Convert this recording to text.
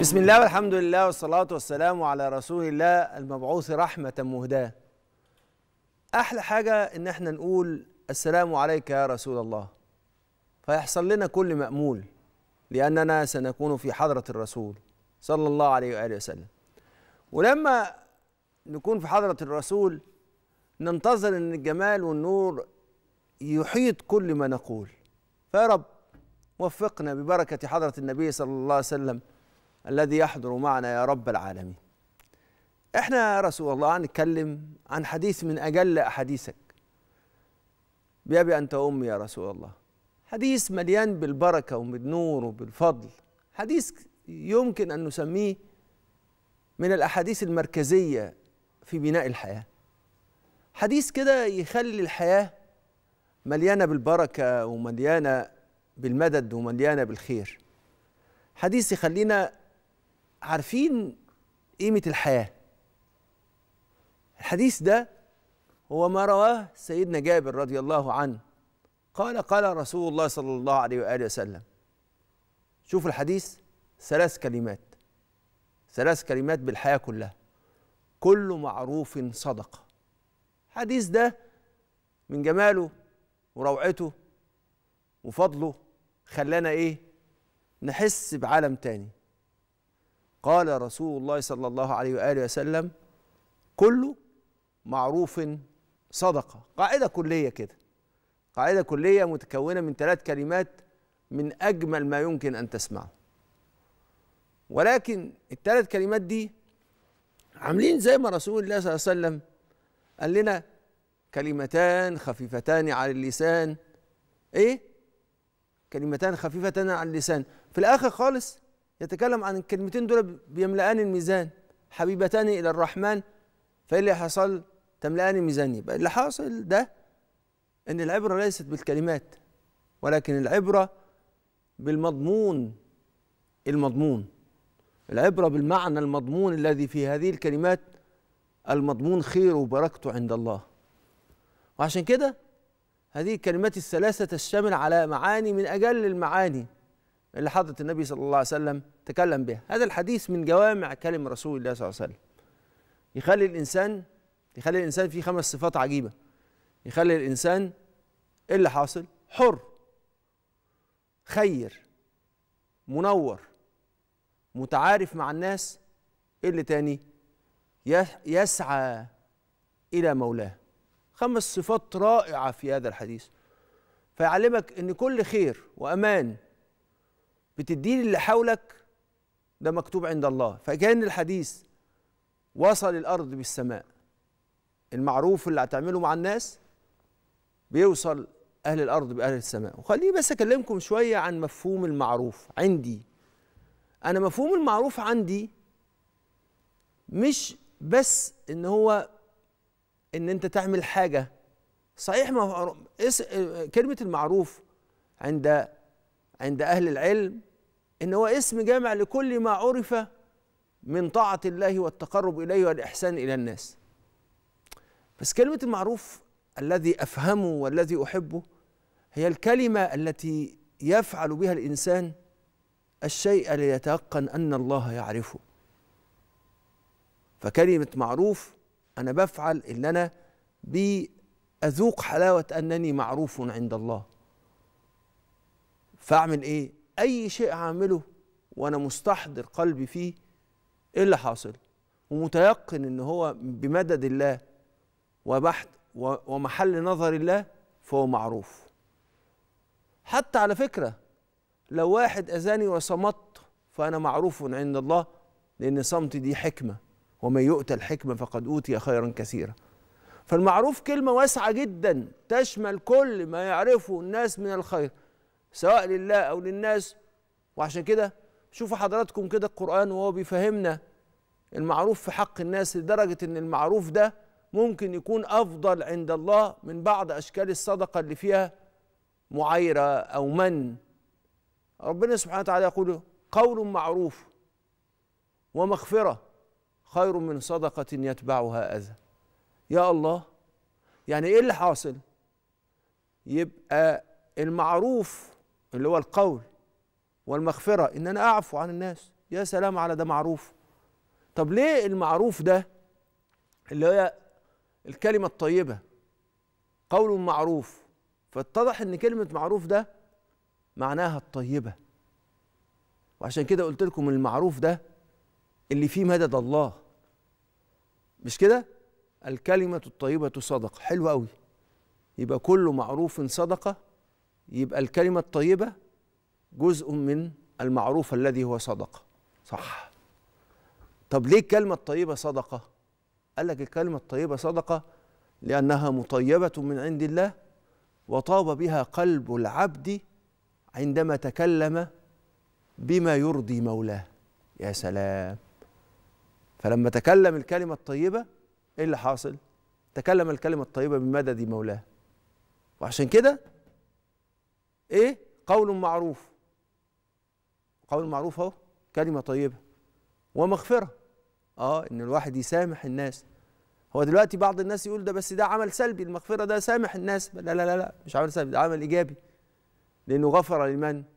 بسم الله والحمد لله والصلاة والسلام على رسول الله المبعوث رحمة مهداة أحلى حاجة إن احنا نقول السلام عليك يا رسول الله فيحصل لنا كل مأمول لأننا سنكون في حضرة الرسول صلى الله عليه وآله وسلم ولما نكون في حضرة الرسول ننتظر أن الجمال والنور يحيط كل ما نقول فيا رب وفقنا ببركة حضرة النبي صلى الله عليه وسلم الذي يحضر معنا يا رب العالمين احنا يا رسول الله هنتكلم عن حديث من اجل احاديثك بأبي أنت وأمي يا رسول الله حديث مليان بالبركة وبالنور وبالفضل حديث يمكن أن نسميه من الأحاديث المركزية في بناء الحياة حديث كده يخلي الحياة مليانة بالبركة ومليانة بالمدد ومليانة بالخير حديث يخلينا عارفين قيمة الحياة الحديث ده هو ما رواه سيدنا جابر رضي الله عنه قال قال رسول الله صلى الله عليه وآله وسلم شوفوا الحديث ثلاث كلمات ثلاث كلمات بالحياة كلها كل معروف صدق الحديث ده من جماله وروعته وفضله خلانا ايه نحس بعالم تاني قال رسول الله صلى الله عليه واله وسلم كل معروف صدقه قاعده كليه كده قاعده كليه متكونه من ثلاث كلمات من اجمل ما يمكن ان تسمعه ولكن الثلاث كلمات دي عاملين زي ما رسول الله صلى الله عليه وسلم قال لنا كلمتان خفيفتان على اللسان ايه كلمتان خفيفتان على اللسان في الاخر خالص يتكلم عن الكلمتين دول بيملأان الميزان حبيبتان إلى الرحمن فإيه اللي حصل تملأان الميزان يبقى اللي حاصل ده إن العبرة ليست بالكلمات ولكن العبرة بالمضمون المضمون العبرة بالمعنى المضمون الذي في هذه الكلمات المضمون خير وبركته عند الله وعشان كده هذه الكلمات الثلاثة تشتمل على معاني من أجل المعاني اللي حضرة النبي صلى الله عليه وسلم تكلم بها هذا الحديث من جوامع كلم رسول الله صلى الله عليه وسلم يخلي الإنسان يخلي الإنسان فيه خمس صفات عجيبة يخلي الإنسان إيه اللي حاصل حر خير منور متعارف مع الناس إيه اللي تاني يسعى إلى مولاه خمس صفات رائعة في هذا الحديث فيعلمك أن كل خير وأمان بتديه اللي حولك ده مكتوب عند الله فكان الحديث وصل الارض بالسماء المعروف اللي هتعمله مع الناس بيوصل اهل الارض باهل السماء وخليني بس اكلمكم شويه عن مفهوم المعروف عندي انا مفهوم المعروف عندي مش بس ان هو ان انت تعمل حاجه صحيح ما كلمه المعروف عند عند أهل العلم إن هو اسم جامع لكل ما عرف من طاعة الله والتقرب إليه والإحسان إلى الناس بس كلمة المعروف الذي أفهمه والذي أحبه هي الكلمة التي يفعل بها الإنسان الشيء ليتيقن أن الله يعرفه فكلمة معروف أنا بفعل إن أنا بأذوق حلاوة أنني معروف عند الله فاعمل ايه اي شيء هعمله وانا مستحضر قلبي فيه ايه اللي حاصل ومتيقن ان هو بمدد الله وبحث ومحل نظر الله فهو معروف حتى على فكره لو واحد اذاني وصمت فانا معروف عند الله لان صمتي دي حكمه ومن يؤتى الحكمه فقد اوتي خيرا كثيرا فالمعروف كلمه واسعه جدا تشمل كل ما يعرفه الناس من الخير سواء لله او للناس وعشان كده شوفوا حضراتكم كده القران وهو بيفهمنا المعروف في حق الناس لدرجه ان المعروف ده ممكن يكون افضل عند الله من بعض اشكال الصدقه اللي فيها معايره او من ربنا سبحانه وتعالى يقول قول معروف ومغفره خير من صدقه يتبعها اذى يا الله يعني ايه اللي حاصل يبقى المعروف اللي هو القول والمغفرة إن أنا أعفو عن الناس يا سلام على ده معروف طب ليه المعروف ده اللي هي الكلمة الطيبة قول معروف فاتضح إن كلمة معروف ده معناها الطيبة وعشان كده قلت لكم المعروف ده اللي فيه مدد الله مش كده الكلمة الطيبة صدقة حلو قوي يبقى كل معروف صدقة يبقى الكلمة الطيبة جزء من المعروف الذي هو صدقة صح طب ليه الكلمة الطيبة صدقة قال لك الكلمة الطيبة صدقة لأنها مطيبة من عند الله وطاب بها قلب العبد عندما تكلم بما يرضي مولاه يا سلام فلما تكلم الكلمة الطيبة ايه اللي حاصل؟ تكلم الكلمة الطيبة بمدد مولاه وعشان كده ايه قول معروف قول معروف اهو كلمه طيبه ومغفره اه ان الواحد يسامح الناس هو دلوقتي بعض الناس يقول ده بس ده عمل سلبي المغفره ده سامح الناس لا لا لا, لا مش عمل سلبي ده عمل ايجابي لانه غفر لمن